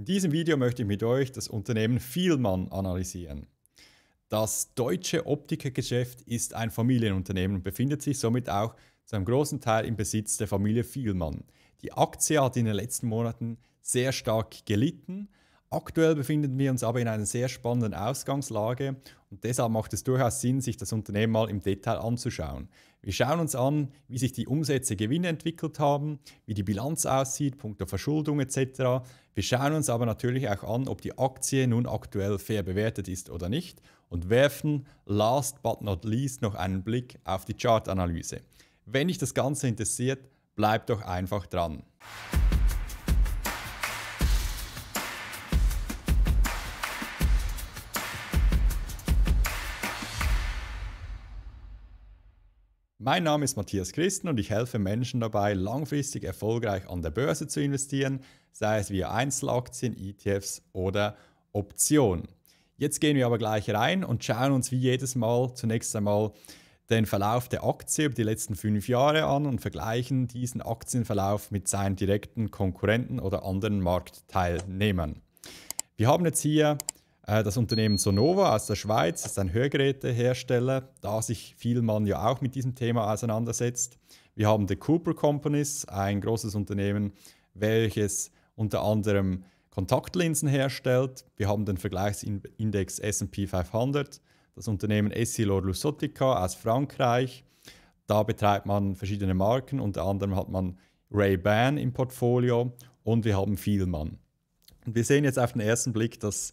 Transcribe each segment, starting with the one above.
In diesem Video möchte ich mit euch das Unternehmen Vielmann analysieren. Das deutsche Optikergeschäft ist ein Familienunternehmen und befindet sich somit auch zu einem großen Teil im Besitz der Familie Vielmann. Die Aktie hat in den letzten Monaten sehr stark gelitten. Aktuell befinden wir uns aber in einer sehr spannenden Ausgangslage und deshalb macht es durchaus Sinn, sich das Unternehmen mal im Detail anzuschauen. Wir schauen uns an, wie sich die Umsätze, Gewinne entwickelt haben, wie die Bilanz aussieht, Punkt Verschuldung etc. Wir schauen uns aber natürlich auch an, ob die Aktie nun aktuell fair bewertet ist oder nicht und werfen last but not least noch einen Blick auf die Chartanalyse. Wenn dich das Ganze interessiert, bleib doch einfach dran. Mein Name ist Matthias Christen und ich helfe Menschen dabei, langfristig erfolgreich an der Börse zu investieren, sei es via Einzelaktien, ETFs oder Optionen. Jetzt gehen wir aber gleich rein und schauen uns wie jedes Mal zunächst einmal den Verlauf der Aktie über die letzten fünf Jahre an und vergleichen diesen Aktienverlauf mit seinen direkten Konkurrenten oder anderen Marktteilnehmern. Wir haben jetzt hier äh, das Unternehmen Sonova aus der Schweiz ist ein Hörgerätehersteller, da sich Vielmann ja auch mit diesem Thema auseinandersetzt. Wir haben The Cooper Companies, ein großes Unternehmen, welches unter anderem Kontaktlinsen herstellt. Wir haben den Vergleichsindex SP 500, das Unternehmen Essilor Lusotica aus Frankreich. Da betreibt man verschiedene Marken, unter anderem hat man Ray-Ban im Portfolio und wir haben Vielmann. Und wir sehen jetzt auf den ersten Blick, dass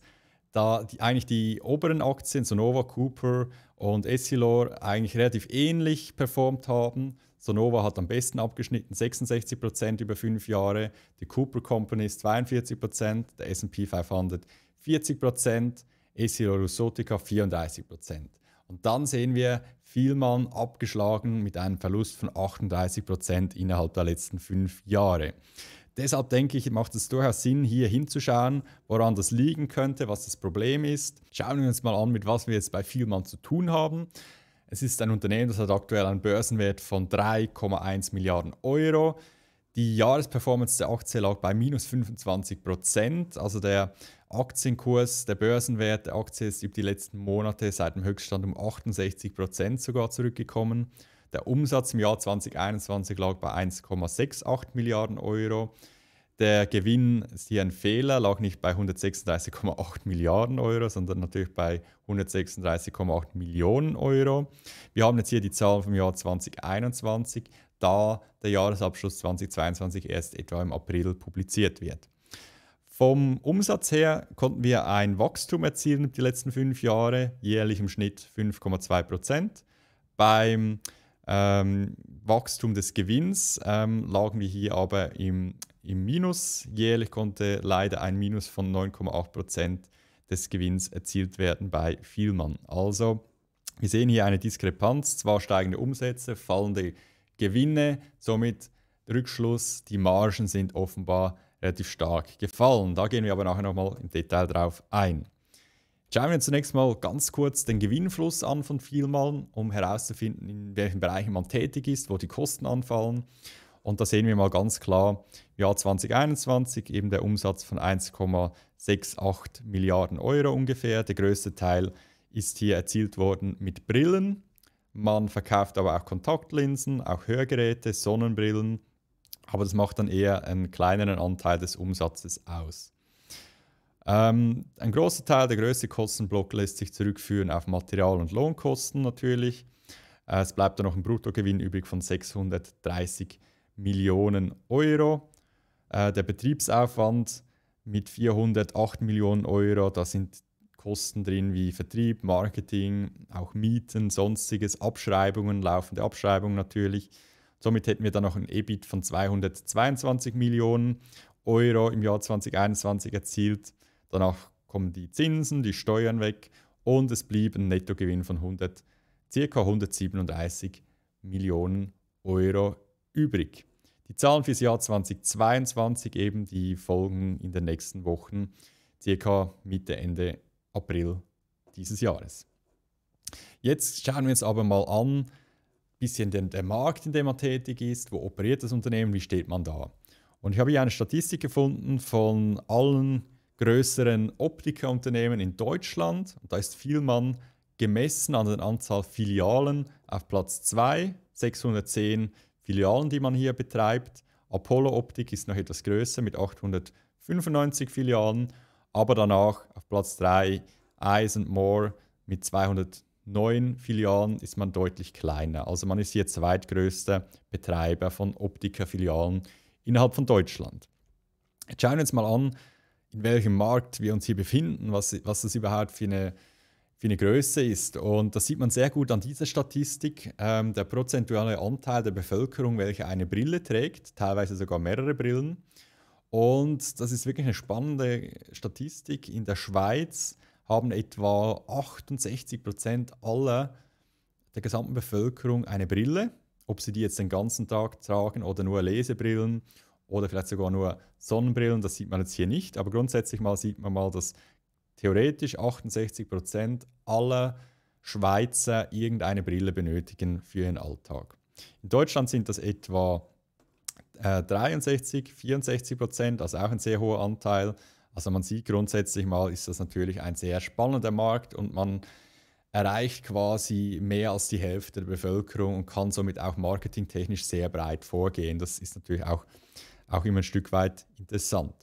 da die, eigentlich die oberen Aktien, Sonova, Cooper und Essilor, eigentlich relativ ähnlich performt haben. Sonova hat am besten abgeschnitten, 66% über fünf Jahre, die Cooper Company ist 42%, der SP 500 40%, Essilor Lusotica 34%. Und dann sehen wir Vielmann abgeschlagen mit einem Verlust von 38% innerhalb der letzten fünf Jahre. Deshalb denke ich, macht es durchaus Sinn, hier hinzuschauen, woran das liegen könnte, was das Problem ist. Schauen wir uns mal an, mit was wir jetzt bei Vielmann zu tun haben. Es ist ein Unternehmen, das hat aktuell einen Börsenwert von 3,1 Milliarden Euro. Die Jahresperformance der Aktie lag bei minus 25 Prozent. Also der Aktienkurs, der Börsenwert der Aktie ist über die letzten Monate seit dem Höchststand um 68 Prozent sogar zurückgekommen. Der Umsatz im Jahr 2021 lag bei 1,68 Milliarden Euro. Der Gewinn ist hier ein Fehler, lag nicht bei 136,8 Milliarden Euro, sondern natürlich bei 136,8 Millionen Euro. Wir haben jetzt hier die Zahlen vom Jahr 2021, da der Jahresabschluss 2022 erst etwa im April publiziert wird. Vom Umsatz her konnten wir ein Wachstum erzielen die letzten fünf Jahre, jährlich im Schnitt 5,2 Prozent. Beim ähm, Wachstum des Gewinns ähm, lagen wir hier aber im, im Minus. Jährlich konnte leider ein Minus von 9,8% des Gewinns erzielt werden bei Vielmann. Also wir sehen hier eine Diskrepanz, zwar steigende Umsätze, fallende Gewinne, somit Rückschluss, die Margen sind offenbar relativ stark gefallen. Da gehen wir aber nachher nochmal im Detail drauf ein. Schauen wir zunächst mal ganz kurz den Gewinnfluss an von vielmalen, um herauszufinden, in welchen Bereichen man tätig ist, wo die Kosten anfallen. Und da sehen wir mal ganz klar, im Jahr 2021 eben der Umsatz von 1,68 Milliarden Euro ungefähr. Der größte Teil ist hier erzielt worden mit Brillen. Man verkauft aber auch Kontaktlinsen, auch Hörgeräte, Sonnenbrillen. Aber das macht dann eher einen kleineren Anteil des Umsatzes aus. Ähm, ein großer Teil, der größte Kostenblock lässt sich zurückführen auf Material- und Lohnkosten natürlich. Äh, es bleibt dann noch ein Bruttogewinn übrig von 630 Millionen Euro. Äh, der Betriebsaufwand mit 408 Millionen Euro, da sind Kosten drin wie Vertrieb, Marketing, auch Mieten, sonstiges, Abschreibungen, laufende Abschreibungen natürlich. Somit hätten wir dann noch ein EBIT von 222 Millionen Euro im Jahr 2021 erzielt. Danach kommen die Zinsen, die Steuern weg und es blieb ein Nettogewinn von 100, ca. 137 Millionen Euro übrig. Die Zahlen fürs Jahr 2022 eben, die folgen in den nächsten Wochen, ca. Mitte, Ende April dieses Jahres. Jetzt schauen wir uns aber mal an, bisschen den, der Markt, in dem man tätig ist, wo operiert das Unternehmen, wie steht man da. Und ich habe hier eine Statistik gefunden von allen größeren Optikerunternehmen in Deutschland. Und da ist Vielmann gemessen an der Anzahl Filialen auf Platz 2, 610 Filialen, die man hier betreibt. Apollo Optik ist noch etwas größer mit 895 Filialen, aber danach auf Platz 3 Eyes and More mit 209 Filialen ist man deutlich kleiner. Also man ist hier zweitgrößter Betreiber von Optikerfilialen innerhalb von Deutschland. Jetzt schauen wir uns mal an, in welchem Markt wir uns hier befinden, was, was das überhaupt für eine, für eine Größe ist. Und das sieht man sehr gut an dieser Statistik. Ähm, der prozentuale Anteil der Bevölkerung, welche eine Brille trägt, teilweise sogar mehrere Brillen. Und das ist wirklich eine spannende Statistik. In der Schweiz haben etwa 68 Prozent aller der gesamten Bevölkerung eine Brille, ob sie die jetzt den ganzen Tag tragen oder nur Lesebrillen oder vielleicht sogar nur Sonnenbrillen. Das sieht man jetzt hier nicht, aber grundsätzlich mal sieht man mal, dass theoretisch 68 Prozent aller Schweizer irgendeine Brille benötigen für ihren Alltag. In Deutschland sind das etwa äh, 63, 64 Prozent, also auch ein sehr hoher Anteil. Also man sieht grundsätzlich mal, ist das natürlich ein sehr spannender Markt und man erreicht quasi mehr als die Hälfte der Bevölkerung und kann somit auch marketingtechnisch sehr breit vorgehen. Das ist natürlich auch auch immer ein Stück weit interessant.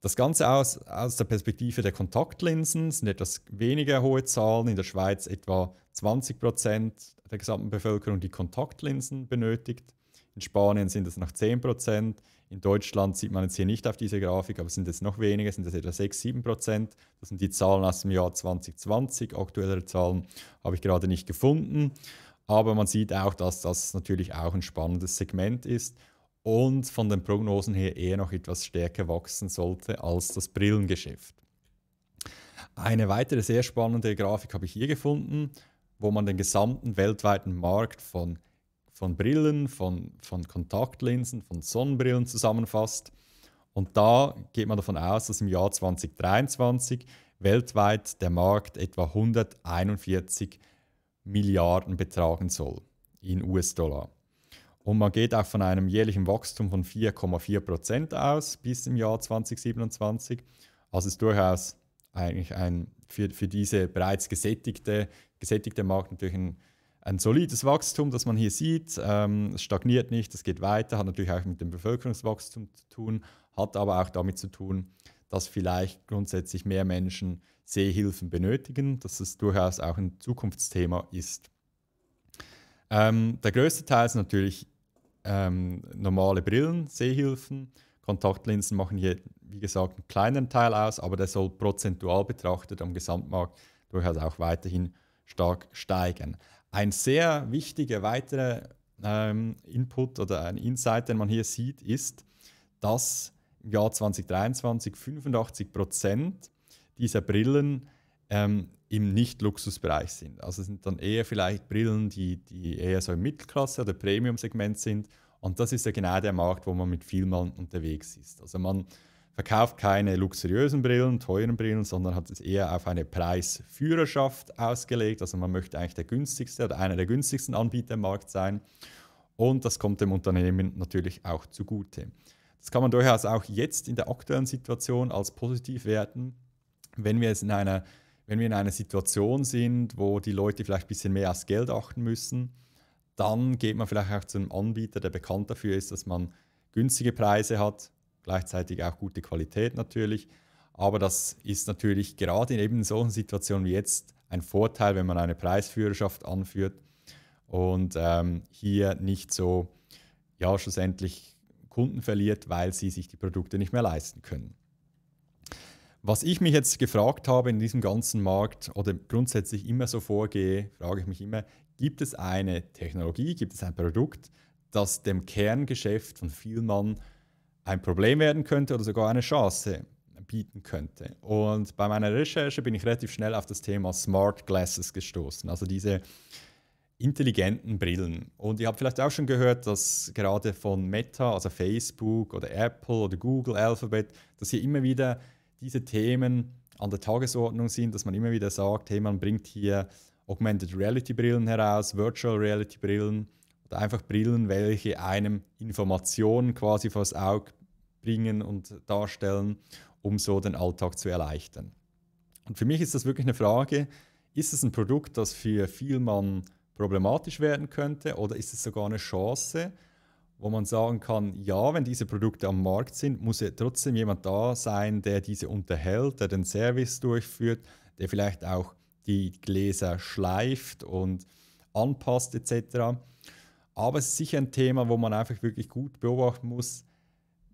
Das Ganze aus, aus der Perspektive der Kontaktlinsen sind etwas weniger hohe Zahlen. In der Schweiz etwa 20 Prozent der gesamten Bevölkerung, die Kontaktlinsen benötigt. In Spanien sind es noch 10 Prozent. In Deutschland sieht man jetzt hier nicht auf dieser Grafik, aber sind es noch weniger, sind es etwa 6, 7 Prozent. Das sind die Zahlen aus dem Jahr 2020. Aktuellere Zahlen habe ich gerade nicht gefunden. Aber man sieht auch, dass das natürlich auch ein spannendes Segment ist und von den Prognosen her eher noch etwas stärker wachsen sollte als das Brillengeschäft. Eine weitere sehr spannende Grafik habe ich hier gefunden, wo man den gesamten weltweiten Markt von, von Brillen, von, von Kontaktlinsen, von Sonnenbrillen zusammenfasst. Und da geht man davon aus, dass im Jahr 2023 weltweit der Markt etwa 141 Milliarden betragen soll in US-Dollar. Und man geht auch von einem jährlichen Wachstum von 4,4 Prozent aus bis im Jahr 2027. Also ist durchaus eigentlich ein, für, für diese bereits gesättigte, gesättigte Markt natürlich ein, ein solides Wachstum, das man hier sieht. Ähm, es stagniert nicht, es geht weiter, hat natürlich auch mit dem Bevölkerungswachstum zu tun, hat aber auch damit zu tun, dass vielleicht grundsätzlich mehr Menschen Seehilfen benötigen, dass es durchaus auch ein Zukunftsthema ist. Ähm, der größte Teil ist natürlich ähm, normale Brillen, Sehhilfen. Kontaktlinsen machen hier, wie gesagt, einen kleinen Teil aus, aber der soll prozentual betrachtet am Gesamtmarkt durchaus auch weiterhin stark steigen. Ein sehr wichtiger weiterer ähm, Input oder ein Insight, den man hier sieht, ist, dass im Jahr 2023 85 Prozent dieser Brillen ähm, im Nicht-Luxusbereich sind. Also sind dann eher vielleicht Brillen, die, die eher so im Mittelklasse- oder Premium-Segment sind. Und das ist ja genau der Markt, wo man mit Vielmann unterwegs ist. Also man verkauft keine luxuriösen Brillen, teuren Brillen, sondern hat es eher auf eine Preisführerschaft ausgelegt. Also man möchte eigentlich der günstigste oder einer der günstigsten Anbieter im Markt sein. Und das kommt dem Unternehmen natürlich auch zugute. Das kann man durchaus auch jetzt in der aktuellen Situation als positiv werten, wenn wir es in einer wenn wir in einer Situation sind, wo die Leute vielleicht ein bisschen mehr aufs Geld achten müssen, dann geht man vielleicht auch zu einem Anbieter, der bekannt dafür ist, dass man günstige Preise hat, gleichzeitig auch gute Qualität natürlich. Aber das ist natürlich gerade in eben solchen Situationen wie jetzt ein Vorteil, wenn man eine Preisführerschaft anführt und ähm, hier nicht so, ja, schlussendlich Kunden verliert, weil sie sich die Produkte nicht mehr leisten können. Was ich mich jetzt gefragt habe in diesem ganzen Markt oder grundsätzlich immer so vorgehe, frage ich mich immer, gibt es eine Technologie, gibt es ein Produkt, das dem Kerngeschäft von Vielmann ein Problem werden könnte oder sogar eine Chance bieten könnte. Und bei meiner Recherche bin ich relativ schnell auf das Thema Smart Glasses gestoßen, also diese intelligenten Brillen. Und ihr habt vielleicht auch schon gehört, dass gerade von Meta, also Facebook oder Apple oder Google, Alphabet, dass hier immer wieder diese Themen an der Tagesordnung sind, dass man immer wieder sagt, hey, man bringt hier Augmented Reality Brillen heraus, Virtual Reality Brillen oder einfach Brillen, welche einem Informationen quasi vors Auge bringen und darstellen, um so den Alltag zu erleichtern. Und für mich ist das wirklich eine Frage, ist es ein Produkt, das für viel Mann problematisch werden könnte oder ist es sogar eine Chance, wo man sagen kann, ja, wenn diese Produkte am Markt sind, muss ja trotzdem jemand da sein, der diese unterhält, der den Service durchführt, der vielleicht auch die Gläser schleift und anpasst etc. Aber es ist sicher ein Thema, wo man einfach wirklich gut beobachten muss.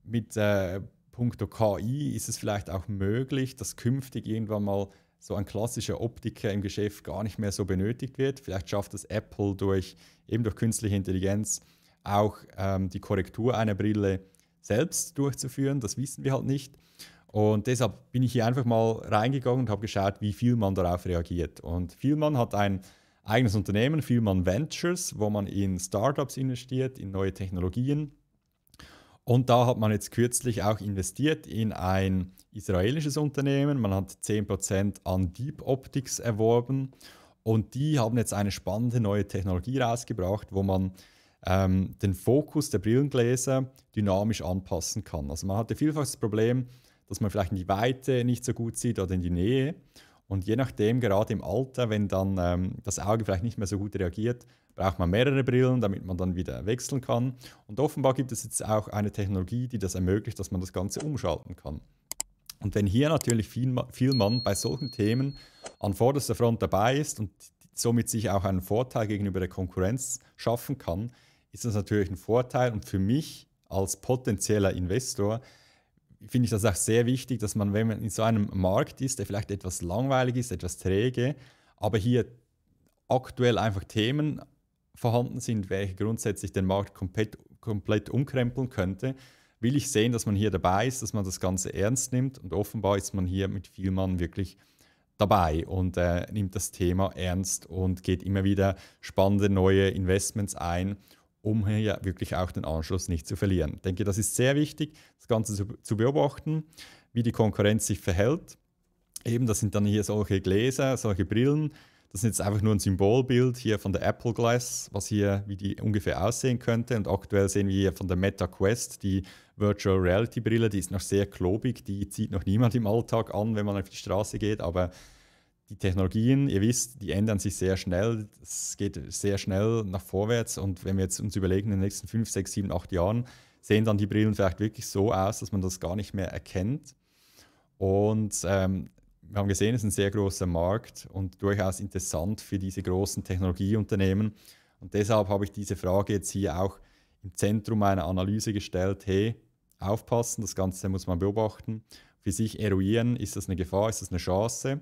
Mit äh, puncto KI ist es vielleicht auch möglich, dass künftig irgendwann mal so ein klassischer Optiker im Geschäft gar nicht mehr so benötigt wird. Vielleicht schafft es Apple durch eben durch künstliche Intelligenz auch ähm, die Korrektur einer Brille selbst durchzuführen. Das wissen wir halt nicht. Und deshalb bin ich hier einfach mal reingegangen und habe geschaut, wie viel man darauf reagiert. Und Vielmann hat ein eigenes Unternehmen, Vielmann Ventures, wo man in Startups investiert, in neue Technologien. Und da hat man jetzt kürzlich auch investiert in ein israelisches Unternehmen. Man hat 10% an Deep Optics erworben. Und die haben jetzt eine spannende neue Technologie rausgebracht, wo man ähm, den Fokus der Brillengläser dynamisch anpassen kann. Also man hatte vielfach das Problem, dass man vielleicht in die Weite nicht so gut sieht oder in die Nähe. Und je nachdem, gerade im Alter, wenn dann ähm, das Auge vielleicht nicht mehr so gut reagiert, braucht man mehrere Brillen, damit man dann wieder wechseln kann. Und offenbar gibt es jetzt auch eine Technologie, die das ermöglicht, dass man das Ganze umschalten kann. Und wenn hier natürlich viel, viel Mann bei solchen Themen an vorderster Front dabei ist und somit sich auch einen Vorteil gegenüber der Konkurrenz schaffen kann, ist das natürlich ein Vorteil und für mich als potenzieller Investor finde ich das auch sehr wichtig, dass man, wenn man in so einem Markt ist, der vielleicht etwas langweilig ist, etwas träge, aber hier aktuell einfach Themen vorhanden sind, welche grundsätzlich den Markt komplett, komplett umkrempeln könnte, will ich sehen, dass man hier dabei ist, dass man das Ganze ernst nimmt. Und offenbar ist man hier mit viel Mann wirklich dabei und äh, nimmt das Thema ernst und geht immer wieder spannende neue Investments ein um hier ja wirklich auch den Anschluss nicht zu verlieren. Ich denke, das ist sehr wichtig, das Ganze zu, zu beobachten, wie die Konkurrenz sich verhält. Eben, das sind dann hier solche Gläser, solche Brillen. Das ist jetzt einfach nur ein Symbolbild hier von der Apple Glass, was hier, wie die ungefähr aussehen könnte. Und aktuell sehen wir hier von der Meta Quest die Virtual Reality Brille, die ist noch sehr klobig, die zieht noch niemand im Alltag an, wenn man auf die Straße geht, aber die Technologien, ihr wisst, die ändern sich sehr schnell. Es geht sehr schnell nach vorwärts. Und wenn wir jetzt uns überlegen, in den nächsten 5, 6, 7, 8 Jahren sehen dann die Brillen vielleicht wirklich so aus, dass man das gar nicht mehr erkennt. Und ähm, wir haben gesehen, es ist ein sehr großer Markt und durchaus interessant für diese großen Technologieunternehmen. Und deshalb habe ich diese Frage jetzt hier auch im Zentrum meiner Analyse gestellt. Hey, aufpassen, das Ganze muss man beobachten. Für sich eruieren, ist das eine Gefahr, ist das eine Chance?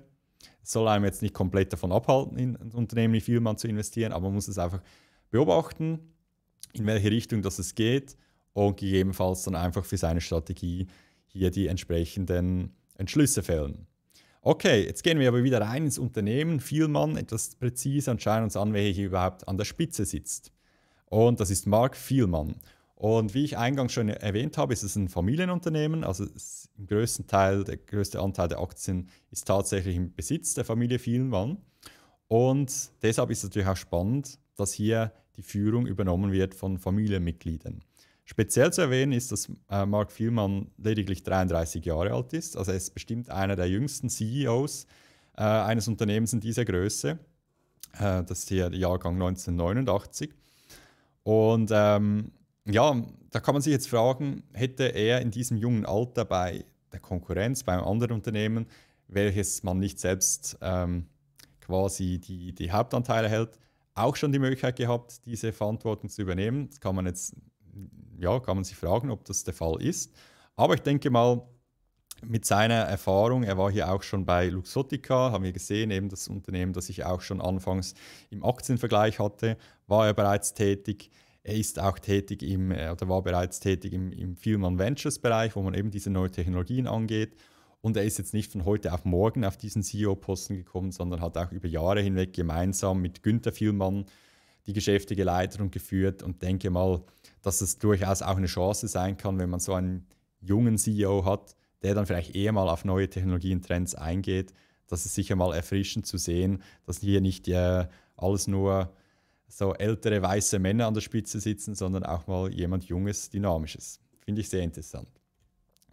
Es soll einem jetzt nicht komplett davon abhalten, in ein Unternehmen wie Vielmann zu investieren, aber man muss es einfach beobachten, in welche Richtung das es geht und gegebenenfalls dann einfach für seine Strategie hier die entsprechenden Entschlüsse fällen. Okay, jetzt gehen wir aber wieder rein ins Unternehmen, Vielmann, etwas präziser und schauen uns an, wer hier überhaupt an der Spitze sitzt. Und das ist Mark Vielmann. Und wie ich eingangs schon erwähnt habe, ist es ein Familienunternehmen. Also im größten Teil, der größte Anteil der Aktien ist tatsächlich im Besitz der Familie Vielmann. Und deshalb ist es natürlich auch spannend, dass hier die Führung übernommen wird von Familienmitgliedern. Speziell zu erwähnen ist, dass äh, Mark Vielmann lediglich 33 Jahre alt ist. Also er ist bestimmt einer der jüngsten CEOs äh, eines Unternehmens in dieser Größe. Äh, das ist hier der Jahrgang 1989. Und ähm, ja, da kann man sich jetzt fragen, hätte er in diesem jungen Alter bei der Konkurrenz, beim anderen Unternehmen, welches man nicht selbst ähm, quasi die, die Hauptanteile hält, auch schon die Möglichkeit gehabt, diese Verantwortung zu übernehmen. Das kann man jetzt, ja, kann man sich fragen, ob das der Fall ist. Aber ich denke mal, mit seiner Erfahrung, er war hier auch schon bei Luxottica, haben wir gesehen, eben das Unternehmen, das ich auch schon anfangs im Aktienvergleich hatte, war er bereits tätig. Er ist auch tätig im, äh, oder war bereits tätig im, im Vielmann Ventures Bereich, wo man eben diese neuen Technologien angeht. Und er ist jetzt nicht von heute auf morgen auf diesen CEO-Posten gekommen, sondern hat auch über Jahre hinweg gemeinsam mit Günther Vielmann die Geschäfte geleitet und geführt und denke mal, dass es durchaus auch eine Chance sein kann, wenn man so einen jungen CEO hat, der dann vielleicht eher mal auf neue Technologien, Trends eingeht. Das ist sicher mal erfrischend zu sehen, dass hier nicht äh, alles nur so ältere weiße Männer an der Spitze sitzen, sondern auch mal jemand Junges, Dynamisches. Finde ich sehr interessant.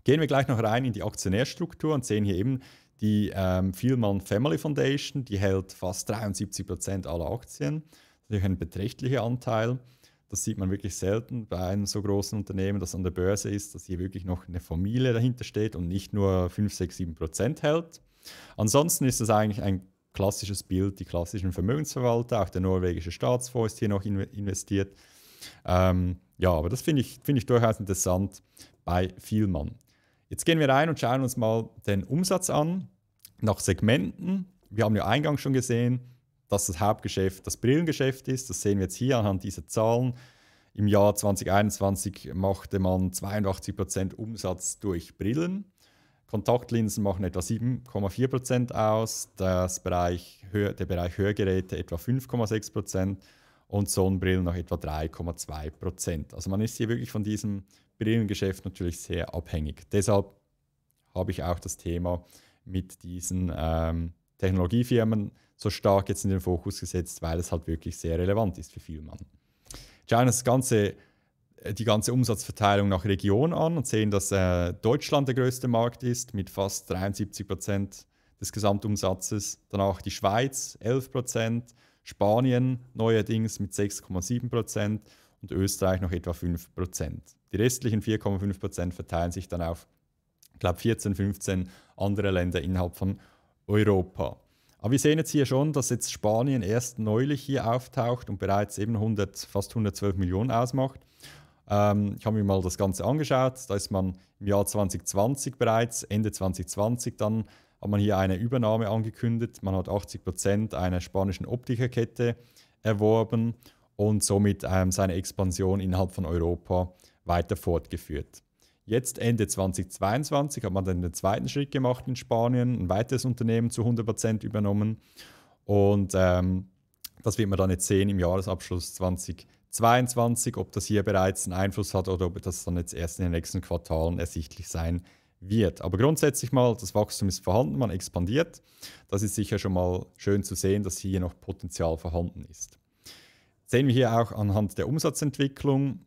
Gehen wir gleich noch rein in die Aktionärstruktur und sehen hier eben die ähm, Vielmann Family Foundation, die hält fast 73 Prozent aller Aktien. Das ist natürlich ein beträchtlicher Anteil. Das sieht man wirklich selten bei einem so großen Unternehmen, das an der Börse ist, dass hier wirklich noch eine Familie dahinter steht und nicht nur 5, 6, 7 Prozent hält. Ansonsten ist das eigentlich ein klassisches Bild, die klassischen Vermögensverwalter, auch der norwegische Staatsfonds ist hier noch in investiert. Ähm, ja, aber das finde ich, find ich durchaus interessant bei Vielmann. Jetzt gehen wir rein und schauen uns mal den Umsatz an nach Segmenten. Wir haben ja eingangs schon gesehen, dass das Hauptgeschäft das Brillengeschäft ist. Das sehen wir jetzt hier anhand dieser Zahlen. Im Jahr 2021 machte man 82% Umsatz durch Brillen. Kontaktlinsen machen etwa 7,4% aus, das Bereich, der Bereich Hörgeräte etwa 5,6% und Sonnenbrillen noch etwa 3,2%. Also man ist hier wirklich von diesem Brillengeschäft natürlich sehr abhängig. Deshalb habe ich auch das Thema mit diesen ähm, Technologiefirmen so stark jetzt in den Fokus gesetzt, weil es halt wirklich sehr relevant ist für viele Mann. China, das ganze äh, die ganze Umsatzverteilung nach Region an und sehen, dass äh, Deutschland der größte Markt ist mit fast 73 Prozent des Gesamtumsatzes. Danach die Schweiz 11 Prozent, Spanien neuerdings mit 6,7 Prozent und Österreich noch etwa 5 Prozent. Die restlichen 4,5 Prozent verteilen sich dann auf, ich glaube, 14, 15 andere Länder innerhalb von Europa. Aber wir sehen jetzt hier schon, dass jetzt Spanien erst neulich hier auftaucht und bereits eben 100, fast 112 Millionen ausmacht. Ähm, ich habe mir mal das Ganze angeschaut. Da ist man im Jahr 2020 bereits, Ende 2020 dann, hat man hier eine Übernahme angekündigt. Man hat 80 Prozent einer spanischen Optikerkette erworben und somit ähm, seine Expansion innerhalb von Europa weiter fortgeführt. Jetzt Ende 2022 hat man dann den zweiten Schritt gemacht in Spanien, ein weiteres Unternehmen zu 100% übernommen und ähm, das wird man dann jetzt sehen im Jahresabschluss 2022. 22, ob das hier bereits einen Einfluss hat oder ob das dann jetzt erst in den nächsten Quartalen ersichtlich sein wird. Aber grundsätzlich mal, das Wachstum ist vorhanden, man expandiert. Das ist sicher schon mal schön zu sehen, dass hier noch Potenzial vorhanden ist. Sehen wir hier auch anhand der Umsatzentwicklung,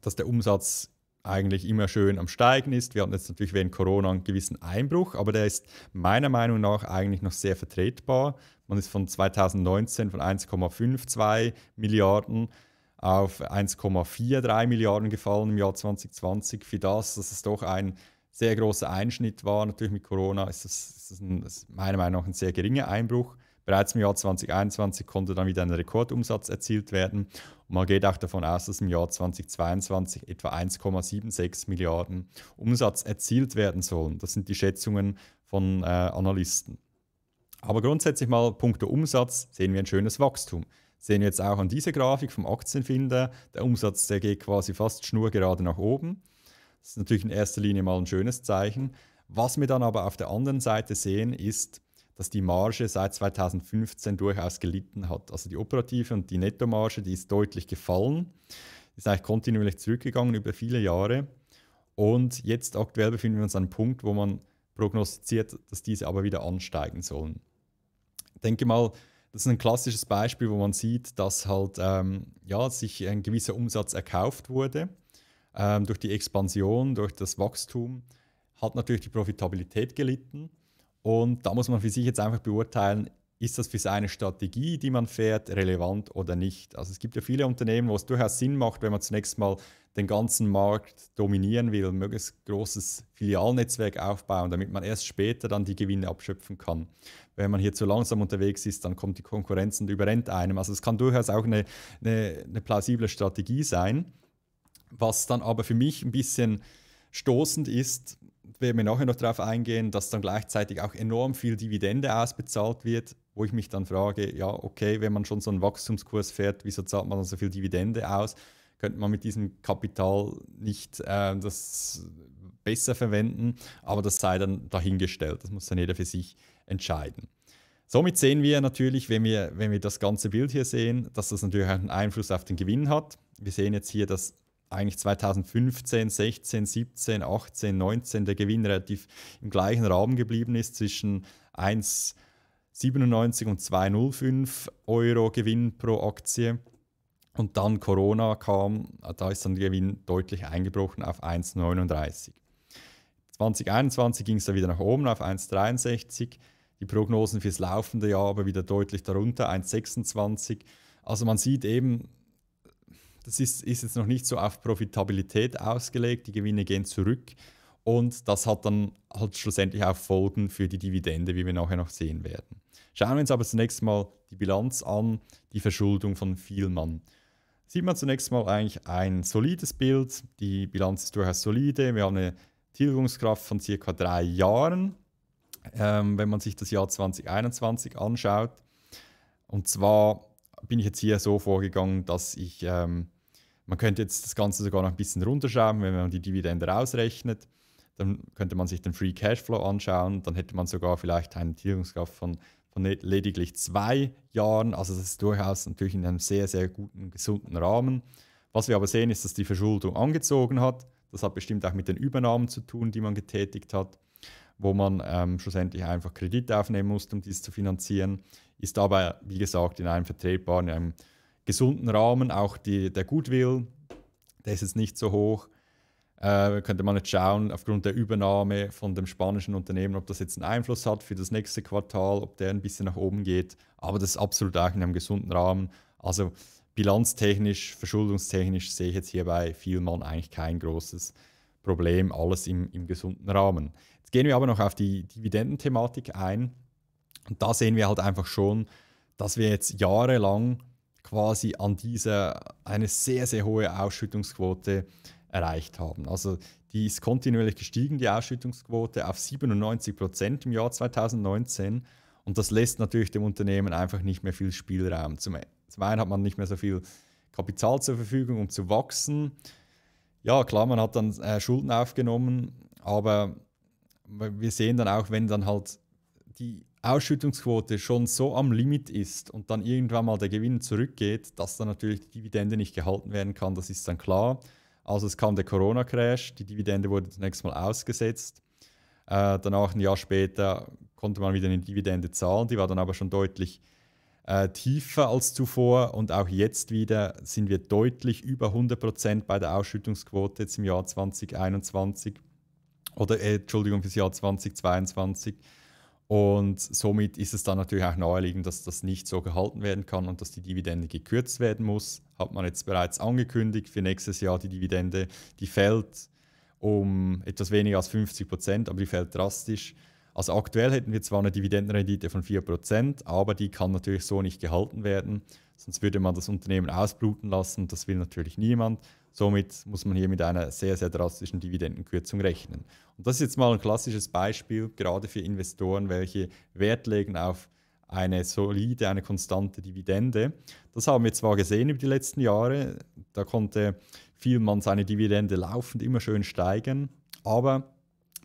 dass der Umsatz eigentlich immer schön am Steigen ist. Wir hatten jetzt natürlich während Corona einen gewissen Einbruch, aber der ist meiner Meinung nach eigentlich noch sehr vertretbar. Man ist von 2019 von 1,52 Milliarden auf 1,43 Milliarden gefallen im Jahr 2020. Für das, dass es doch ein sehr großer Einschnitt war, natürlich mit Corona, ist das, ist das, ein, das ist meiner Meinung nach ein sehr geringer Einbruch. Bereits im Jahr 2021 konnte dann wieder ein Rekordumsatz erzielt werden. Und man geht auch davon aus, dass im Jahr 2022 etwa 1,76 Milliarden Umsatz erzielt werden sollen. Das sind die Schätzungen von äh, Analysten. Aber grundsätzlich mal punkto Umsatz sehen wir ein schönes Wachstum sehen wir jetzt auch an dieser Grafik vom Aktienfinder, der Umsatz, der geht quasi fast schnurgerade nach oben. Das ist natürlich in erster Linie mal ein schönes Zeichen. Was wir dann aber auf der anderen Seite sehen, ist, dass die Marge seit 2015 durchaus gelitten hat. Also die operative und die Nettomarge, die ist deutlich gefallen, ist eigentlich kontinuierlich zurückgegangen über viele Jahre. Und jetzt aktuell befinden wir uns an einem Punkt, wo man prognostiziert, dass diese aber wieder ansteigen sollen. Ich denke mal, das ist ein klassisches Beispiel, wo man sieht, dass halt ähm, ja, sich ein gewisser Umsatz erkauft wurde. Ähm, durch die Expansion, durch das Wachstum hat natürlich die Profitabilität gelitten. Und da muss man für sich jetzt einfach beurteilen, ist das für seine Strategie, die man fährt, relevant oder nicht? Also es gibt ja viele Unternehmen, wo es durchaus Sinn macht, wenn man zunächst mal den ganzen Markt dominieren will, möglichst großes Filialnetzwerk aufbauen, damit man erst später dann die Gewinne abschöpfen kann. Wenn man hier zu langsam unterwegs ist, dann kommt die Konkurrenz und überrennt einem. Also es kann durchaus auch eine, eine, eine plausible Strategie sein. Was dann aber für mich ein bisschen stoßend ist, werden wir nachher noch darauf eingehen, dass dann gleichzeitig auch enorm viel Dividende ausbezahlt wird wo ich mich dann frage, ja, okay, wenn man schon so einen Wachstumskurs fährt, wieso zahlt man dann so viel Dividende aus? Könnte man mit diesem Kapital nicht äh, das besser verwenden? Aber das sei dann dahingestellt. Das muss dann jeder für sich entscheiden. Somit sehen wir natürlich, wenn wir, wenn wir das ganze Bild hier sehen, dass das natürlich auch einen Einfluss auf den Gewinn hat. Wir sehen jetzt hier, dass eigentlich 2015, 16, 17, 18, 19 der Gewinn relativ im gleichen Rahmen geblieben ist zwischen 1, 97 und 205 Euro Gewinn pro Aktie. Und dann Corona kam, äh, da ist dann der Gewinn deutlich eingebrochen auf 1,39. 2021 ging es dann wieder nach oben auf 1,63. Die Prognosen fürs laufende Jahr aber wieder deutlich darunter, 1,26. Also man sieht eben, das ist, ist jetzt noch nicht so auf Profitabilität ausgelegt, die Gewinne gehen zurück. Und das hat dann halt schlussendlich auch Folgen für die Dividende, wie wir nachher noch sehen werden. Schauen wir uns aber zunächst mal die Bilanz an, die Verschuldung von Vielmann. Sieht man zunächst mal eigentlich ein solides Bild. Die Bilanz ist durchaus solide. Wir haben eine Tilgungskraft von circa drei Jahren, ähm, wenn man sich das Jahr 2021 anschaut. Und zwar bin ich jetzt hier so vorgegangen, dass ich, ähm, man könnte jetzt das Ganze sogar noch ein bisschen runterschrauben, wenn man die Dividende ausrechnet. Dann könnte man sich den Free Cashflow anschauen. Dann hätte man sogar vielleicht einen Notierungskraft von, von lediglich zwei Jahren. Also das ist durchaus natürlich in einem sehr, sehr guten, gesunden Rahmen. Was wir aber sehen, ist, dass die Verschuldung angezogen hat. Das hat bestimmt auch mit den Übernahmen zu tun, die man getätigt hat, wo man ähm, schlussendlich einfach Kredit aufnehmen musste, um dies zu finanzieren. Ist aber, wie gesagt, in einem vertretbaren, in einem gesunden Rahmen. Auch die, der Goodwill, der ist jetzt nicht so hoch. Äh, könnte man jetzt schauen, aufgrund der Übernahme von dem spanischen Unternehmen, ob das jetzt einen Einfluss hat für das nächste Quartal, ob der ein bisschen nach oben geht. Aber das ist absolut auch in einem gesunden Rahmen. Also bilanztechnisch, verschuldungstechnisch sehe ich jetzt hier bei Vielmann eigentlich kein großes Problem. Alles im, im gesunden Rahmen. Jetzt gehen wir aber noch auf die Dividendenthematik ein. Und da sehen wir halt einfach schon, dass wir jetzt jahrelang quasi an dieser eine sehr, sehr hohe Ausschüttungsquote äh, erreicht haben. Also die ist kontinuierlich gestiegen, die Ausschüttungsquote auf 97 Prozent im Jahr 2019. Und das lässt natürlich dem Unternehmen einfach nicht mehr viel Spielraum. Zum, e-, zum einen hat man nicht mehr so viel Kapital zur Verfügung, um zu wachsen. Ja, klar, man hat dann äh, Schulden aufgenommen, aber wir sehen dann auch, wenn dann halt die Ausschüttungsquote schon so am Limit ist und dann irgendwann mal der Gewinn zurückgeht, dass dann natürlich die Dividende nicht gehalten werden kann, das ist dann klar. Also es kam der Corona-Crash, die Dividende wurde zunächst mal ausgesetzt. Äh, danach, ein Jahr später, konnte man wieder eine Dividende zahlen. Die war dann aber schon deutlich äh, tiefer als zuvor. Und auch jetzt wieder sind wir deutlich über 100 Prozent bei der Ausschüttungsquote jetzt im Jahr 2021 oder, äh, Entschuldigung, fürs Jahr 2022. Und somit ist es dann natürlich auch naheliegend, dass das nicht so gehalten werden kann und dass die Dividende gekürzt werden muss. Hat man jetzt bereits angekündigt für nächstes Jahr die Dividende, die fällt um etwas weniger als 50 Prozent, aber die fällt drastisch. Also aktuell hätten wir zwar eine Dividendenrendite von 4%, Prozent, aber die kann natürlich so nicht gehalten werden, sonst würde man das Unternehmen ausbluten lassen, das will natürlich niemand. Somit muss man hier mit einer sehr, sehr drastischen Dividendenkürzung rechnen. Und das ist jetzt mal ein klassisches Beispiel, gerade für Investoren, welche Wert legen auf eine solide, eine konstante Dividende. Das haben wir zwar gesehen über die letzten Jahre, da konnte Vielmann seine Dividende laufend immer schön steigen, aber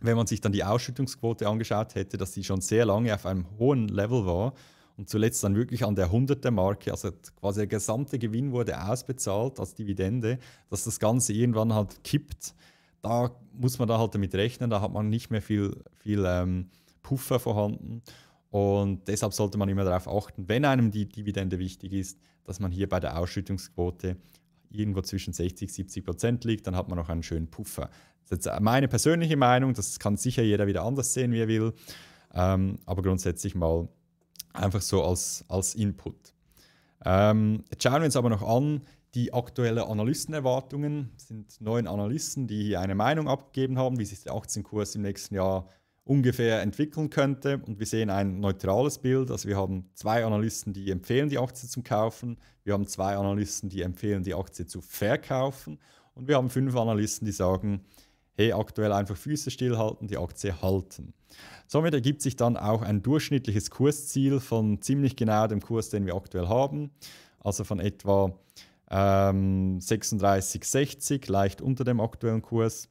wenn man sich dann die Ausschüttungsquote angeschaut hätte, dass die schon sehr lange auf einem hohen Level war, und zuletzt dann wirklich an der 100er-Marke, also quasi der gesamte Gewinn wurde ausbezahlt als Dividende, dass das Ganze irgendwann halt kippt. Da muss man da halt damit rechnen, da hat man nicht mehr viel, viel ähm, Puffer vorhanden. Und deshalb sollte man immer darauf achten, wenn einem die Dividende wichtig ist, dass man hier bei der Ausschüttungsquote irgendwo zwischen 60 70 Prozent liegt, dann hat man auch einen schönen Puffer. Das ist jetzt meine persönliche Meinung, das kann sicher jeder wieder anders sehen, wie er will. Ähm, aber grundsätzlich mal Einfach so als, als Input. Ähm, jetzt schauen wir uns aber noch an, die aktuellen Analystenerwartungen sind neun Analysten, die eine Meinung abgegeben haben, wie sich der Aktienkurs im nächsten Jahr ungefähr entwickeln könnte. Und wir sehen ein neutrales Bild. Also wir haben zwei Analysten, die empfehlen, die Aktie zu kaufen. Wir haben zwei Analysten, die empfehlen, die Aktie zu verkaufen. Und wir haben fünf Analysten, die sagen, hey, aktuell einfach Füße stillhalten, die Aktie halten. Somit ergibt sich dann auch ein durchschnittliches Kursziel von ziemlich genau dem Kurs, den wir aktuell haben, also von etwa ähm, 36,60, leicht unter dem aktuellen Kurs.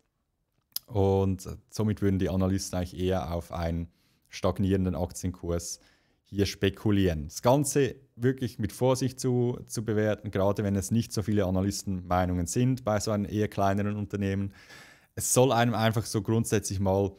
Und äh, somit würden die Analysten eigentlich eher auf einen stagnierenden Aktienkurs hier spekulieren. Das Ganze wirklich mit Vorsicht zu, zu bewerten, gerade wenn es nicht so viele Analystenmeinungen sind bei so einem eher kleineren Unternehmen es soll einem einfach so grundsätzlich mal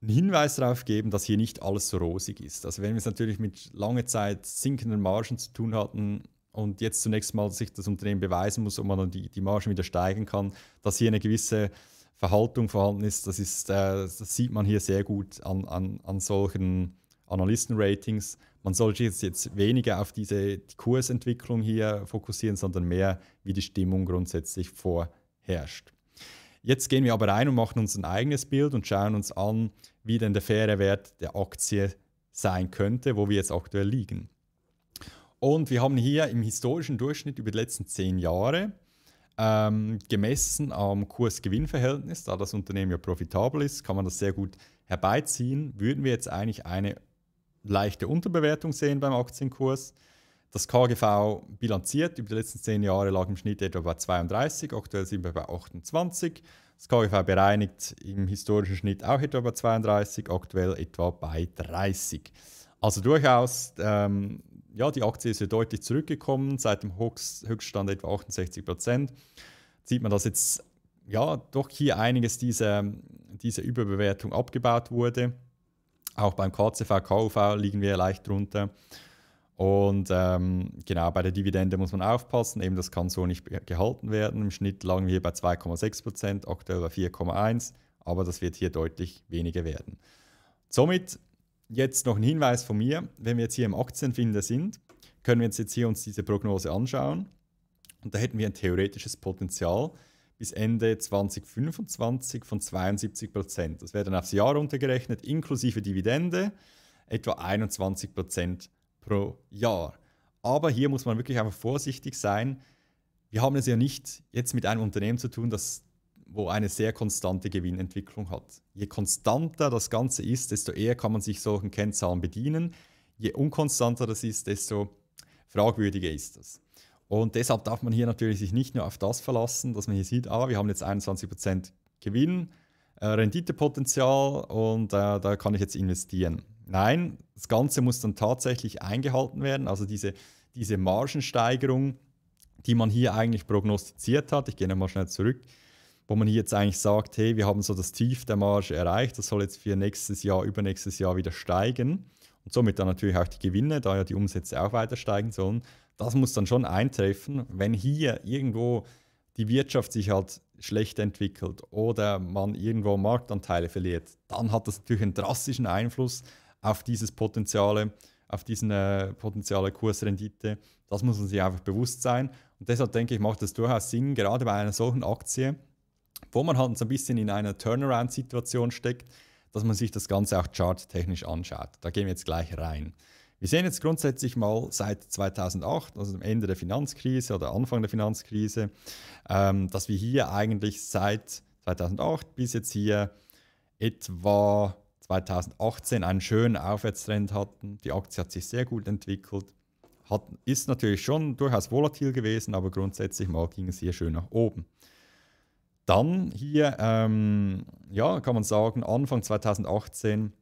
einen Hinweis darauf geben, dass hier nicht alles so rosig ist. Also wenn wir es natürlich mit lange Zeit sinkenden Margen zu tun hatten und jetzt zunächst mal sich das Unternehmen beweisen muss, ob man dann die, die Margen wieder steigen kann, dass hier eine gewisse Verhaltung vorhanden ist, das, ist, äh, das sieht man hier sehr gut an, an, an solchen Analystenratings. Man sollte jetzt, jetzt weniger auf diese die Kursentwicklung hier fokussieren, sondern mehr, wie die Stimmung grundsätzlich vorherrscht. Jetzt gehen wir aber rein und machen uns ein eigenes Bild und schauen uns an, wie denn der faire Wert der Aktie sein könnte, wo wir jetzt aktuell liegen. Und wir haben hier im historischen Durchschnitt über die letzten zehn Jahre ähm, gemessen am Kurs-Gewinn-Verhältnis, da das Unternehmen ja profitabel ist, kann man das sehr gut herbeiziehen. Würden wir jetzt eigentlich eine leichte Unterbewertung sehen beim Aktienkurs, das KGV bilanziert über die letzten zehn Jahre lag im Schnitt etwa bei 32, aktuell sind wir bei 28. Das KGV bereinigt im historischen Schnitt auch etwa bei 32, aktuell etwa bei 30. Also durchaus, ähm, ja, die Aktie ist ja deutlich zurückgekommen, seit dem Höchststand etwa 68 Prozent. Sieht man, dass jetzt ja doch hier einiges dieser, dieser Überbewertung abgebaut wurde. Auch beim KCV, KUV liegen wir leicht drunter. Und ähm, genau, bei der Dividende muss man aufpassen, eben das kann so nicht gehalten werden. Im Schnitt lagen wir hier bei 2,6 Prozent, aktuell bei 4,1, aber das wird hier deutlich weniger werden. Somit jetzt noch ein Hinweis von mir, wenn wir jetzt hier im Aktienfinder sind, können wir uns jetzt hier uns diese Prognose anschauen und da hätten wir ein theoretisches Potenzial bis Ende 2025 von 72 Prozent. Das wäre dann aufs Jahr runtergerechnet, inklusive Dividende, etwa 21 Prozent pro Jahr. Aber hier muss man wirklich einfach vorsichtig sein. Wir haben es ja nicht jetzt mit einem Unternehmen zu tun, das, wo eine sehr konstante Gewinnentwicklung hat. Je konstanter das Ganze ist, desto eher kann man sich solchen Kennzahlen bedienen. Je unkonstanter das ist, desto fragwürdiger ist das. Und deshalb darf man hier natürlich sich nicht nur auf das verlassen, dass man hier sieht, ah, wir haben jetzt 21% Gewinn, äh, Renditepotenzial und äh, da kann ich jetzt investieren. Nein, das Ganze muss dann tatsächlich eingehalten werden. Also diese, diese Margensteigerung, die man hier eigentlich prognostiziert hat, ich gehe nochmal schnell zurück, wo man hier jetzt eigentlich sagt, hey, wir haben so das Tief der Marge erreicht, das soll jetzt für nächstes Jahr, übernächstes Jahr wieder steigen und somit dann natürlich auch die Gewinne, da ja die Umsätze auch weiter steigen sollen. Das muss dann schon eintreffen, wenn hier irgendwo die Wirtschaft sich halt schlecht entwickelt oder man irgendwo Marktanteile verliert, dann hat das natürlich einen drastischen Einfluss auf dieses Potenziale, auf diesen äh, potenziale Kursrendite. Das muss man sich einfach bewusst sein. Und deshalb denke ich, macht es durchaus Sinn, gerade bei einer solchen Aktie, wo man halt so ein bisschen in einer Turnaround-Situation steckt, dass man sich das Ganze auch charttechnisch anschaut. Da gehen wir jetzt gleich rein. Wir sehen jetzt grundsätzlich mal seit 2008, also dem Ende der Finanzkrise oder Anfang der Finanzkrise, ähm, dass wir hier eigentlich seit 2008 bis jetzt hier etwa 2018 einen schönen Aufwärtstrend hatten. Die Aktie hat sich sehr gut entwickelt. Hat, ist natürlich schon durchaus volatil gewesen, aber grundsätzlich mal ging es hier schön nach oben. Dann hier, ähm, ja, kann man sagen, Anfang 2018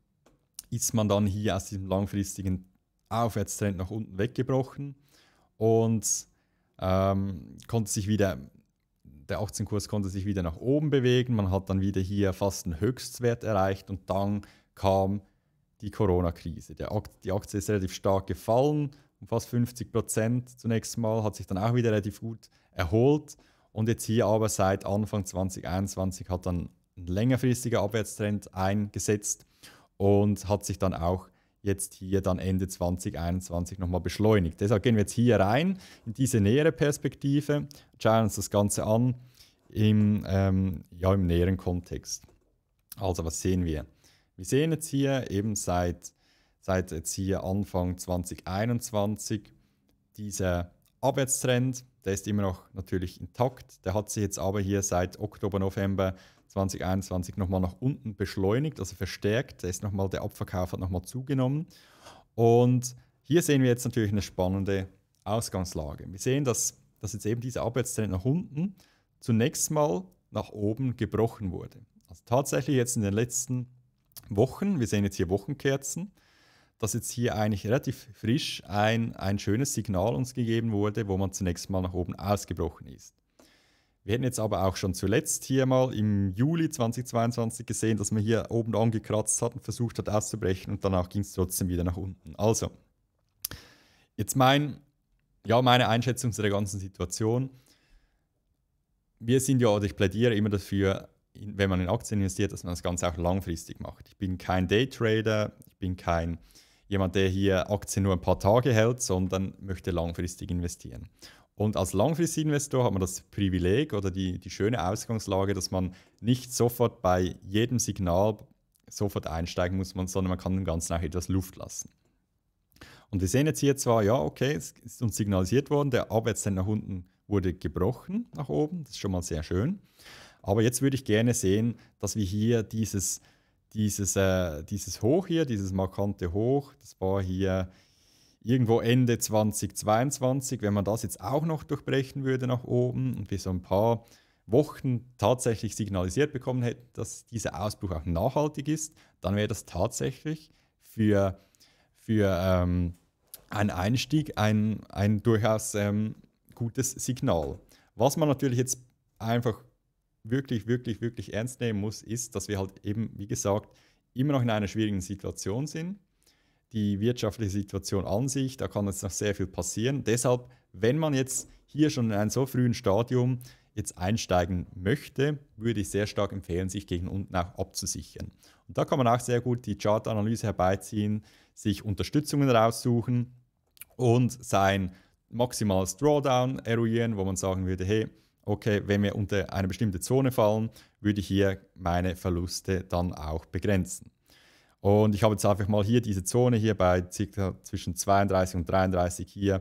ist man dann hier aus diesem langfristigen Aufwärtstrend nach unten weggebrochen und ähm, konnte sich wieder der Aktienkurs konnte sich wieder nach oben bewegen. Man hat dann wieder hier fast einen Höchstwert erreicht und dann kam die Corona-Krise. Die Aktie ist relativ stark gefallen, um fast 50 Prozent zunächst mal, hat sich dann auch wieder relativ gut erholt. Und jetzt hier aber seit Anfang 2021 hat dann ein längerfristiger Abwärtstrend eingesetzt und hat sich dann auch jetzt hier dann Ende 2021 nochmal beschleunigt. Deshalb gehen wir jetzt hier rein in diese nähere Perspektive, schauen uns das Ganze an im, ähm, ja, im näheren Kontext. Also was sehen wir? Wir sehen jetzt hier eben seit, seit jetzt hier Anfang 2021 dieser Abwärtstrend, der ist immer noch natürlich intakt, der hat sich jetzt aber hier seit Oktober, November 2021 nochmal nach unten beschleunigt, also verstärkt. Da ist nochmal der Abverkauf hat nochmal zugenommen. Und hier sehen wir jetzt natürlich eine spannende Ausgangslage. Wir sehen, dass, dass jetzt eben dieser Abwärtstrend nach unten zunächst mal nach oben gebrochen wurde. Also tatsächlich jetzt in den letzten Wochen, wir sehen jetzt hier Wochenkerzen, dass jetzt hier eigentlich relativ frisch ein, ein schönes Signal uns gegeben wurde, wo man zunächst mal nach oben ausgebrochen ist. Wir hätten jetzt aber auch schon zuletzt hier mal im Juli 2022 gesehen, dass man hier oben angekratzt hat und versucht hat auszubrechen und danach ging es trotzdem wieder nach unten. Also, jetzt mein, ja, meine Einschätzung zu der ganzen Situation. Wir sind ja, oder ich plädiere immer dafür, wenn man in Aktien investiert, dass man das Ganze auch langfristig macht. Ich bin kein Daytrader, ich bin kein jemand, der hier Aktien nur ein paar Tage hält, sondern möchte langfristig investieren. Und als Langfristinvestor hat man das Privileg oder die, die schöne Ausgangslage, dass man nicht sofort bei jedem Signal sofort einsteigen muss, man, sondern man kann dem Ganzen auch etwas Luft lassen. Und wir sehen jetzt hier zwar, ja, okay, es ist uns signalisiert worden, der Abwärtstrend nach unten wurde gebrochen nach oben, das ist schon mal sehr schön. Aber jetzt würde ich gerne sehen, dass wir hier dieses, dieses, äh, dieses Hoch hier, dieses markante Hoch, das war hier irgendwo Ende 2022, wenn man das jetzt auch noch durchbrechen würde nach oben und wir so ein paar Wochen tatsächlich signalisiert bekommen hätten, dass dieser Ausbruch auch nachhaltig ist, dann wäre das tatsächlich für, für ähm, einen Einstieg ein, ein durchaus ähm, gutes Signal. Was man natürlich jetzt einfach wirklich, wirklich, wirklich ernst nehmen muss, ist, dass wir halt eben, wie gesagt, immer noch in einer schwierigen Situation sind die wirtschaftliche Situation an sich. Da kann jetzt noch sehr viel passieren. Deshalb, wenn man jetzt hier schon in einem so frühen Stadium jetzt einsteigen möchte, würde ich sehr stark empfehlen, sich gegen unten auch abzusichern. Und da kann man auch sehr gut die Chartanalyse herbeiziehen, sich Unterstützungen raussuchen und sein maximales Drawdown eruieren, wo man sagen würde, hey, okay, wenn wir unter eine bestimmte Zone fallen, würde ich hier meine Verluste dann auch begrenzen. Und ich habe jetzt einfach mal hier diese Zone hier bei circa zwischen 32 und 33 hier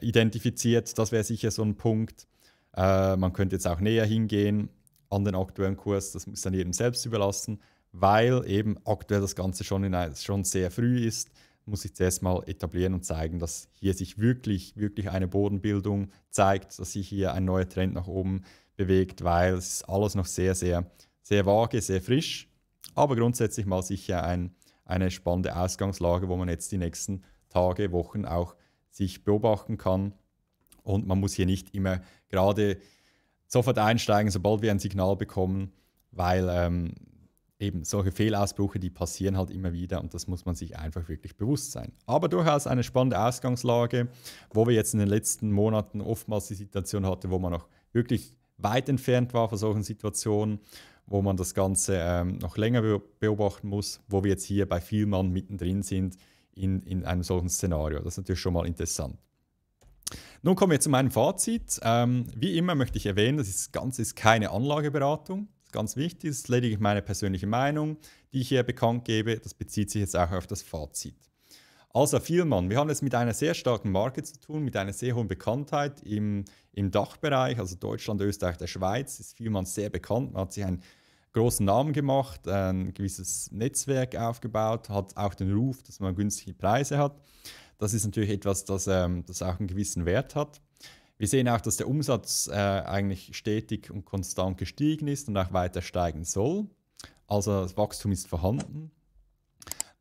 identifiziert. Das wäre sicher so ein Punkt. Äh, man könnte jetzt auch näher hingehen an den aktuellen Kurs. Das muss dann jedem selbst überlassen, weil eben aktuell das Ganze schon, in, schon sehr früh ist. Muss ich zuerst mal etablieren und zeigen, dass hier sich wirklich, wirklich eine Bodenbildung zeigt, dass sich hier ein neuer Trend nach oben bewegt, weil es ist alles noch sehr, sehr, sehr vage, sehr frisch. Aber grundsätzlich mal sicher ein, eine spannende Ausgangslage, wo man jetzt die nächsten Tage, Wochen auch sich beobachten kann. Und man muss hier nicht immer gerade sofort einsteigen, sobald wir ein Signal bekommen, weil ähm, eben solche Fehlausbrüche, die passieren halt immer wieder und das muss man sich einfach wirklich bewusst sein. Aber durchaus eine spannende Ausgangslage, wo wir jetzt in den letzten Monaten oftmals die Situation hatten, wo man noch wirklich weit entfernt war von solchen Situationen wo man das Ganze ähm, noch länger beobachten muss, wo wir jetzt hier bei Mann mittendrin sind in, in einem solchen Szenario. Das ist natürlich schon mal interessant. Nun kommen wir zu meinem Fazit. Ähm, wie immer möchte ich erwähnen, das Ganze ist keine Anlageberatung. Das ist ganz wichtig, das ist lediglich meine persönliche Meinung, die ich hier bekannt gebe. Das bezieht sich jetzt auch auf das Fazit. Also Vielmann, wir haben es mit einer sehr starken Marke zu tun, mit einer sehr hohen Bekanntheit im, im Dachbereich, also Deutschland, Österreich, der Schweiz ist Vielmann sehr bekannt. Man hat sich einen großen Namen gemacht, ein gewisses Netzwerk aufgebaut, hat auch den Ruf, dass man günstige Preise hat. Das ist natürlich etwas, das, ähm, das auch einen gewissen Wert hat. Wir sehen auch, dass der Umsatz äh, eigentlich stetig und konstant gestiegen ist und auch weiter steigen soll. Also das Wachstum ist vorhanden.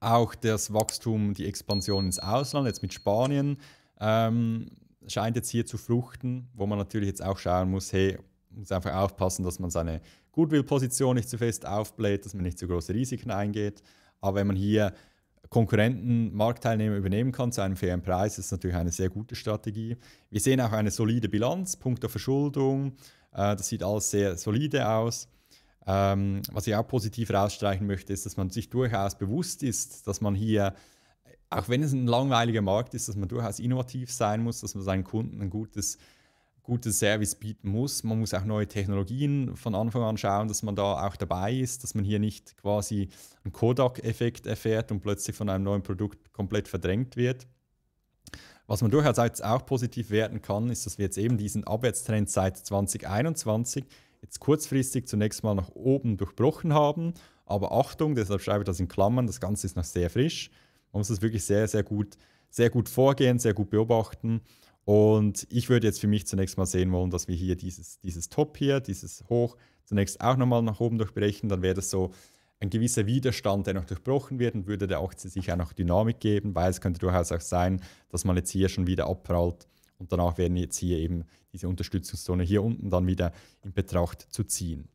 Auch das Wachstum, die Expansion ins Ausland, jetzt mit Spanien, ähm, scheint jetzt hier zu fruchten, wo man natürlich jetzt auch schauen muss, hey, muss einfach aufpassen, dass man seine Goodwill-Position nicht zu fest aufbläht, dass man nicht zu große Risiken eingeht. Aber wenn man hier Konkurrenten, Marktteilnehmer übernehmen kann zu einem fairen Preis, ist natürlich eine sehr gute Strategie. Wir sehen auch eine solide Bilanz, Punkt der Verschuldung. Äh, das sieht alles sehr solide aus. Ähm, was ich auch positiv herausstreichen möchte, ist, dass man sich durchaus bewusst ist, dass man hier, auch wenn es ein langweiliger Markt ist, dass man durchaus innovativ sein muss, dass man seinen Kunden ein gutes, gutes Service bieten muss. Man muss auch neue Technologien von Anfang an schauen, dass man da auch dabei ist, dass man hier nicht quasi einen Kodak-Effekt erfährt und plötzlich von einem neuen Produkt komplett verdrängt wird. Was man durchaus auch positiv werten kann, ist, dass wir jetzt eben diesen Abwärtstrend seit 2021 jetzt kurzfristig zunächst mal nach oben durchbrochen haben. Aber Achtung, deshalb schreibe ich das in Klammern, das Ganze ist noch sehr frisch. Man muss das wirklich sehr, sehr gut, sehr gut vorgehen, sehr gut beobachten. Und ich würde jetzt für mich zunächst mal sehen wollen, dass wir hier dieses, dieses Top hier, dieses Hoch, zunächst auch nochmal nach oben durchbrechen. Dann wäre das so ein gewisser Widerstand, der noch durchbrochen wird und würde der Aktie sich auch noch Dynamik geben, weil es könnte durchaus auch sein, dass man jetzt hier schon wieder abprallt und danach werden jetzt hier eben diese Unterstützungszone hier unten dann wieder in Betracht zu ziehen.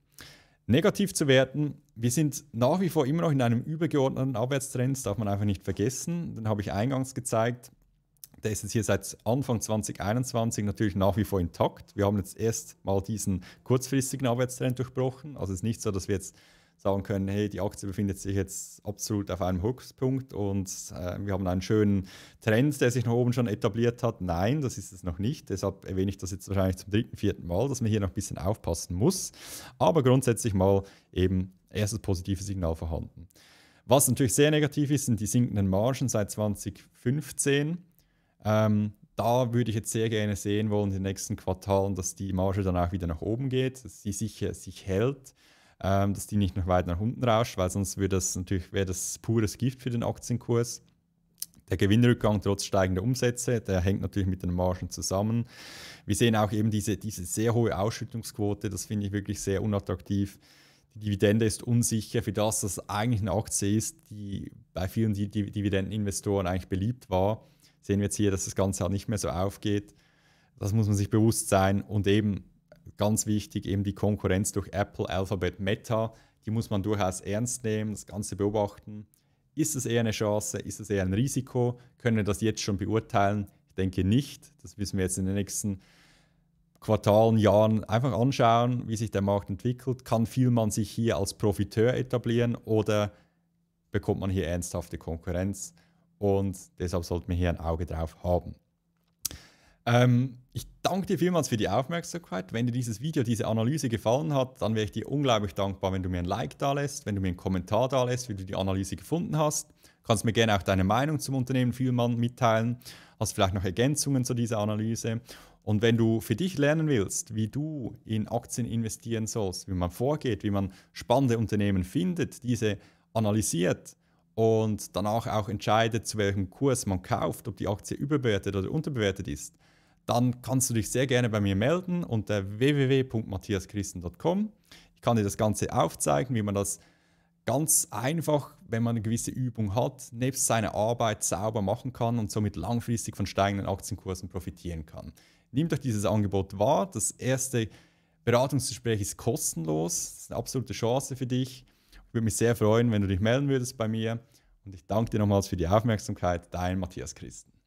Negativ zu werten, wir sind nach wie vor immer noch in einem übergeordneten Abwärtstrend, das darf man einfach nicht vergessen. Den habe ich eingangs gezeigt. Der ist jetzt hier seit Anfang 2021 natürlich nach wie vor intakt. Wir haben jetzt erst mal diesen kurzfristigen Abwärtstrend durchbrochen. Also es ist nicht so, dass wir jetzt sagen können, hey, die Aktie befindet sich jetzt absolut auf einem Höchstpunkt und äh, wir haben einen schönen Trend, der sich nach oben schon etabliert hat. Nein, das ist es noch nicht. Deshalb erwähne ich das jetzt wahrscheinlich zum dritten, vierten Mal, dass man hier noch ein bisschen aufpassen muss. Aber grundsätzlich mal eben erstes positives Signal vorhanden. Was natürlich sehr negativ ist, sind die sinkenden Margen seit 2015. Ähm, da würde ich jetzt sehr gerne sehen wollen in den nächsten Quartalen, dass die Marge dann auch wieder nach oben geht, dass sie sicher sich hält ähm, dass die nicht noch weit nach unten rauscht, weil sonst wäre das natürlich wär das pures Gift für den Aktienkurs. Der Gewinnrückgang trotz steigender Umsätze, der hängt natürlich mit den Margen zusammen. Wir sehen auch eben diese, diese sehr hohe Ausschüttungsquote, das finde ich wirklich sehr unattraktiv. Die Dividende ist unsicher für das, was eigentlich eine Aktie ist, die bei vielen Dividendeninvestoren eigentlich beliebt war. Sehen wir jetzt hier, dass das Ganze halt nicht mehr so aufgeht. Das muss man sich bewusst sein. Und eben Ganz wichtig eben die Konkurrenz durch Apple, Alphabet, Meta. Die muss man durchaus ernst nehmen, das Ganze beobachten. Ist es eher eine Chance? Ist es eher ein Risiko? Können wir das jetzt schon beurteilen? Ich denke nicht. Das müssen wir jetzt in den nächsten Quartalen, Jahren einfach anschauen, wie sich der Markt entwickelt. Kann viel man sich hier als Profiteur etablieren oder bekommt man hier ernsthafte Konkurrenz? Und deshalb sollte man hier ein Auge drauf haben. Ähm, ich danke dir vielmals für die Aufmerksamkeit. Wenn dir dieses Video, diese Analyse gefallen hat, dann wäre ich dir unglaublich dankbar, wenn du mir ein Like da lässt, wenn du mir einen Kommentar da lässt, wie du die Analyse gefunden hast. Du kannst mir gerne auch deine Meinung zum Unternehmen vielmals mitteilen. Hast vielleicht noch Ergänzungen zu dieser Analyse. Und wenn du für dich lernen willst, wie du in Aktien investieren sollst, wie man vorgeht, wie man spannende Unternehmen findet, diese analysiert und danach auch entscheidet, zu welchem Kurs man kauft, ob die Aktie überbewertet oder unterbewertet ist, dann kannst du dich sehr gerne bei mir melden unter www.matthiaschristen.com. Ich kann dir das Ganze aufzeigen, wie man das ganz einfach, wenn man eine gewisse Übung hat, nebst seiner Arbeit sauber machen kann und somit langfristig von steigenden Aktienkursen profitieren kann. Nehmt euch dieses Angebot wahr. Das erste Beratungsgespräch ist kostenlos. Das ist eine absolute Chance für dich. Ich würde mich sehr freuen, wenn du dich melden würdest bei mir. Und ich danke dir nochmals für die Aufmerksamkeit. Dein Matthias Christen.